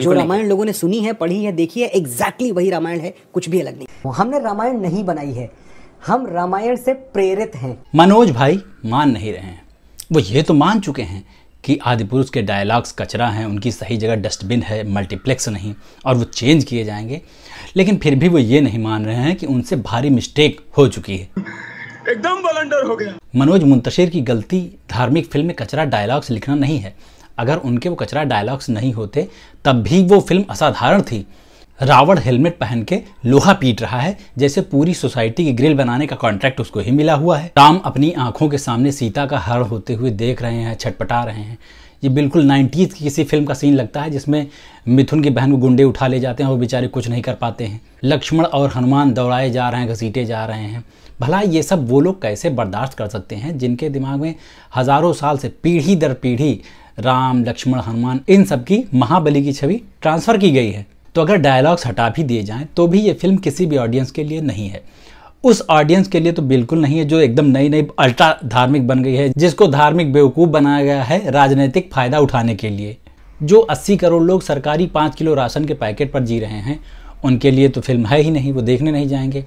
जो रामायण लोगों ने सुनी है पढ़ी है देखी है एग्जैक्टली वही रामायण है कुछ भी अलग नहीं हमने रामायण नहीं बनाई है हम रामायण से प्रेरित हैं मनोज भाई मान नहीं रहे हैं वो ये तो मान चुके हैं कि आदि पुरुष के डायलॉग्स कचरा हैं उनकी सही जगह डस्टबिन है मल्टीप्लेक्स नहीं और वो चेंज किए जाएंगे लेकिन फिर भी वो ये नहीं मान रहे हैं कि उनसे भारी मिस्टेक हो चुकी है एकदम हो गया मनोज मुंतशिर की गलती धार्मिक फिल्म में कचरा डायलॉग्स लिखना नहीं है अगर उनके वो कचरा डायलॉग्स नहीं होते तब भी वो फिल्म असाधारण थी रावण हेलमेट पहन के लोहा पीट रहा है जैसे पूरी सोसाइटी की ग्रिल बनाने का कॉन्ट्रैक्ट उसको ही मिला हुआ है राम अपनी आंखों के सामने सीता का हर होते हुए देख रहे हैं छटपटा रहे हैं ये बिल्कुल नाइन्टीज़ की किसी फिल्म का सीन लगता है जिसमें मिथुन की बहन को गुंडे उठा ले जाते हैं वो बेचारे कुछ नहीं कर पाते हैं लक्ष्मण और हनुमान दौड़ाए जा रहे हैं घसीटे जा रहे हैं भला ये सब वो लोग कैसे बर्दाश्त कर सकते हैं जिनके दिमाग में हज़ारों साल से पीढ़ी दर पीढ़ी राम लक्ष्मण हनुमान इन सब की महाबली की छवि ट्रांसफ़र की गई है तो अगर डायलॉग्स हटा भी दिए जाएं तो भी ये फिल्म किसी भी ऑडियंस के लिए नहीं है उस ऑडियंस के लिए तो बिल्कुल नहीं है जो एकदम नई नई अल्ट्रा धार्मिक बन गई है जिसको धार्मिक बेवकूफ़ बनाया गया है राजनीतिक फायदा उठाने के लिए जो 80 करोड़ लोग सरकारी पाँच किलो राशन के पैकेट पर जी रहे हैं उनके लिए तो फिल्म है ही नहीं वो देखने नहीं जाएंगे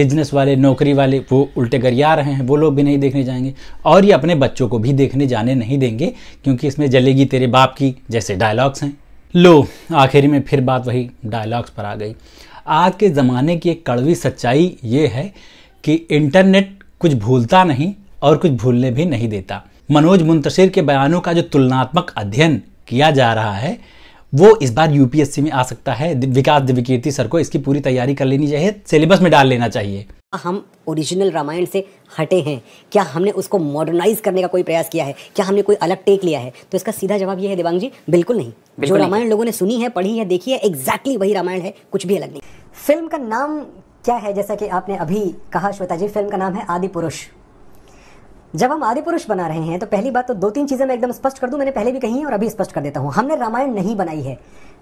बिजनेस वाले नौकरी वाले वो उल्टे गरिया रहे हैं वो लोग भी नहीं देखने जाएंगे और ये अपने बच्चों को भी देखने जाने नहीं देंगे क्योंकि इसमें जलेगी तेरे बाप की जैसे डायलॉग्स हैं लो आखिर में फिर बात वही डायलॉग्स पर आ गई आज के ज़माने की एक कड़वी सच्चाई ये है कि इंटरनेट कुछ भूलता नहीं और कुछ भूलने भी नहीं देता मनोज मुंतशिर के बयानों का जो तुलनात्मक अध्ययन किया जा रहा है वो इस बार यूपीएससी में आ सकता है विकास दिव्यकीर्ति सर को इसकी पूरी तैयारी कर लेनी चाहिए सिलेबस में डाल लेना चाहिए हम ओरिजिनल रामायण से हटे हैं क्या हमने उसको मॉडर्नाइज करने का कोई प्रयास किया है क्या हमने कोई अलग टेक लिया है तो इसका सीधा जवाब यह है देवांग जी बिल्कुल नहीं बिल्कुल जो रामायण लोगों ने सुनी है पढ़ी है देखी है एग्जैक्टली वही रामायण है कुछ भी अलग नहीं फिल्म का नाम क्या है जैसा कि आपने अभी कहा श्वेता जी फिल्म का नाम है आदि पुरुष जब हम आदि पुरुष बना रहे हैं तो पहली बात तो दो तीन चीज़ें मैं एकदम स्पष्ट कर दूं मैंने पहले भी कही है और अभी स्पष्ट कर देता हूं हमने रामायण नहीं बनाई है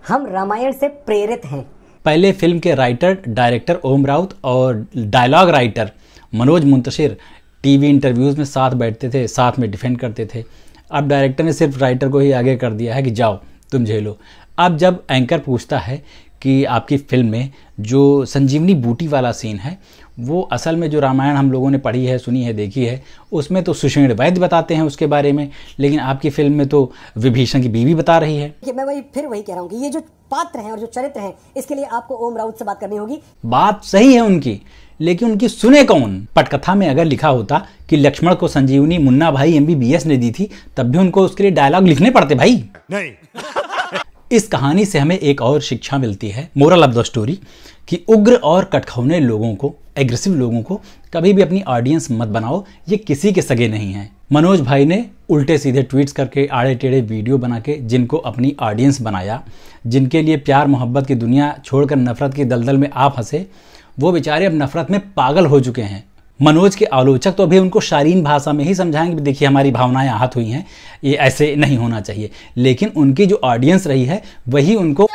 हम रामायण से प्रेरित हैं पहले फिल्म के राइटर डायरेक्टर ओम राउत और dialogue writer Manoj Muntashir TV interviews में साथ बैठते थे साथ में डिफेंड करते थे अब डायरेक्टर ने सिर्फ राइटर को ही आगे कर दिया है कि जाओ तुम झेलो अब जब एंकर पूछता है कि आपकी फिल्म में जो संजीवनी बूटी वाला सीन है वो असल में जो रामायण हम लोगों ने पढ़ी है सुनी है देखी है उसमें तो सुषेण वैद्य बताते हैं उसके बारे में लेकिन आपकी फिल्म में तो विभीषण की बीवी बता रही है कि मैं वही फिर वही कह रहा हूँ कि ये जो पात्र हैं और जो चरित्र हैं इसके लिए आपको ओम राउत से बात करनी होगी बात सही है उनकी लेकिन उनकी सुने कौन पटकथा में अगर लिखा होता कि लक्ष्मण को संजीवनी मुन्ना भाई एमबीबीएस ने दी थी तब भी उनको उसके लिए डायलॉग लिखने पड़ते भाई नहीं इस कहानी से हमें एक और शिक्षा मिलती है मोरल ऑफ द स्टोरी कि उग्र और कटखौने लोगों को एग्रेसिव लोगों को कभी भी अपनी ऑडियंस मत बनाओ ये किसी के सगे नहीं हैं मनोज भाई ने उल्टे सीधे ट्वीट्स करके आड़े टेढ़े वीडियो बना के जिनको अपनी ऑडियंस बनाया जिनके लिए प्यार मोहब्बत की दुनिया छोड़कर नफरत की दलदल में आप हंसे वो बेचारे अब नफरत में पागल हो चुके हैं मनोज के आलोचक तो अभी उनको शारीन भाषा में ही समझाएंगे देखिए हमारी भावनाएं आहत हुई हैं ये ऐसे नहीं होना चाहिए लेकिन उनकी जो ऑडियंस रही है वही उनको